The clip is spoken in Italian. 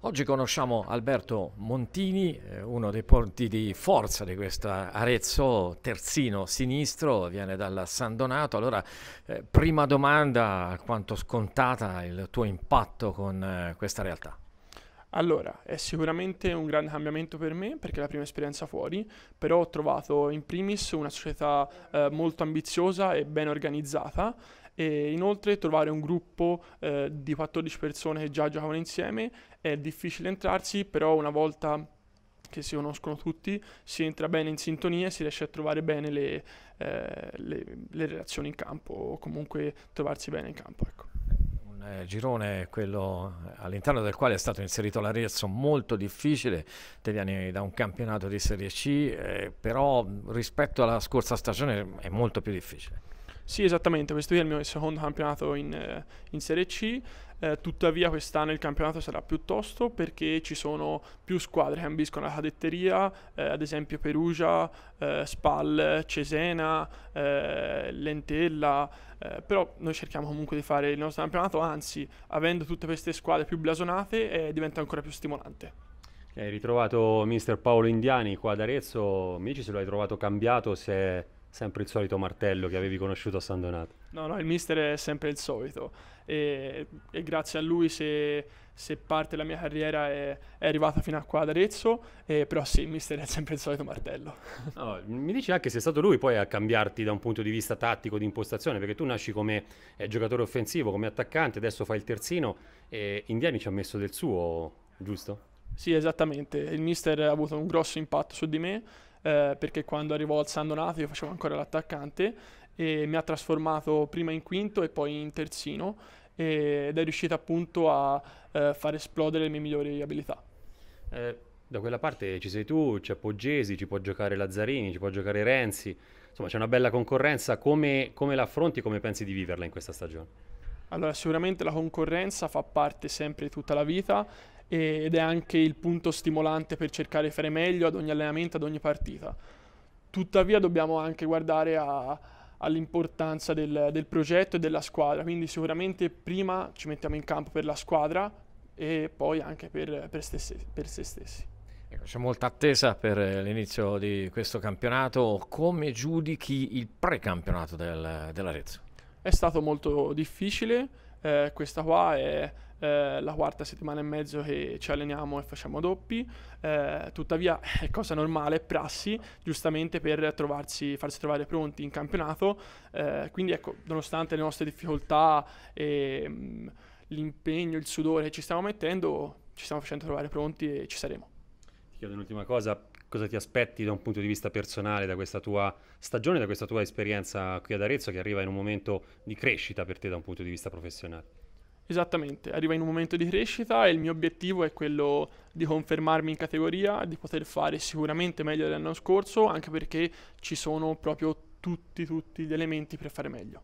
Oggi conosciamo Alberto Montini, eh, uno dei porti di forza di questo Arezzo, terzino sinistro, viene dal San Donato. Allora, eh, prima domanda, quanto scontata il tuo impatto con eh, questa realtà? Allora, è sicuramente un grande cambiamento per me perché è la prima esperienza fuori, però ho trovato in primis una società eh, molto ambiziosa e ben organizzata e inoltre trovare un gruppo eh, di 14 persone che già giocavano insieme è difficile entrarsi, però una volta che si conoscono tutti si entra bene in sintonia e si riesce a trovare bene le, eh, le, le relazioni in campo o comunque trovarsi bene in campo. Ecco un eh, girone, quello all'interno del quale è stato inserito l'Arezzo, molto difficile, Tegliani da un campionato di Serie C, eh, però rispetto alla scorsa stagione è molto più difficile. Sì, esattamente, questo è il mio secondo campionato in, eh, in Serie C. Eh, tuttavia quest'anno il campionato sarà piuttosto perché ci sono più squadre che ambiscono la cadetteria, eh, ad esempio Perugia, eh, Spal, Cesena, eh, Lentella, eh, però noi cerchiamo comunque di fare il nostro campionato, anzi avendo tutte queste squadre più blasonate eh, diventa ancora più stimolante. Hai ritrovato mister Paolo Indiani qua ad Arezzo, mi dici se lo hai trovato cambiato, se sempre il solito martello che avevi conosciuto a San Donato. No, no, il mister è sempre il solito e, e grazie a lui se, se, parte la mia carriera è, è arrivata fino a qua ad Arezzo, eh, però sì, il mister è sempre il solito martello. No, mi dici anche se è stato lui poi a cambiarti da un punto di vista tattico, di impostazione, perché tu nasci come eh, giocatore offensivo, come attaccante, adesso fai il terzino e Indiani ci ha messo del suo, giusto? Sì, esattamente, il mister ha avuto un grosso impatto su di me eh, perché quando arrivò al San Donato io facevo ancora l'attaccante e mi ha trasformato prima in quinto e poi in terzino ed è riuscito appunto a eh, far esplodere le mie migliori abilità. Eh, da quella parte ci sei tu, c'è Poggesi, ci può giocare Lazzarini, ci può giocare Renzi, insomma c'è una bella concorrenza, come, come l'affronti e come pensi di viverla in questa stagione? Allora, sicuramente la concorrenza fa parte sempre di tutta la vita ed è anche il punto stimolante per cercare di fare meglio ad ogni allenamento, ad ogni partita. Tuttavia dobbiamo anche guardare all'importanza del, del progetto e della squadra, quindi sicuramente prima ci mettiamo in campo per la squadra e poi anche per, per, stesse, per se stessi. Ecco, c'è molta attesa per eh, l'inizio di questo campionato. Come giudichi il precampionato del, dell'Arezzo? È stato molto difficile, eh, questa qua è eh, la quarta settimana e mezzo che ci alleniamo e facciamo doppi, eh, tuttavia è cosa normale, prassi, giustamente per trovarsi, farsi trovare pronti in campionato, eh, quindi ecco, nonostante le nostre difficoltà e mh, mm, l'impegno, il sudore che ci stiamo mettendo, ci stiamo facendo trovare pronti e ci saremo. Ti chiedo un'ultima cosa, cosa ti aspetti da un punto di vista personale da questa tua stagione, da questa tua esperienza qui ad Arezzo che arriva in un momento di crescita per te da un punto di vista professionale. Esattamente, arriva in un momento di crescita e il mio obiettivo è quello di confermarmi in categoria, di poter fare sicuramente meglio dell'anno scorso, anche perché ci sono proprio tutti, tutti gli elementi per fare meglio.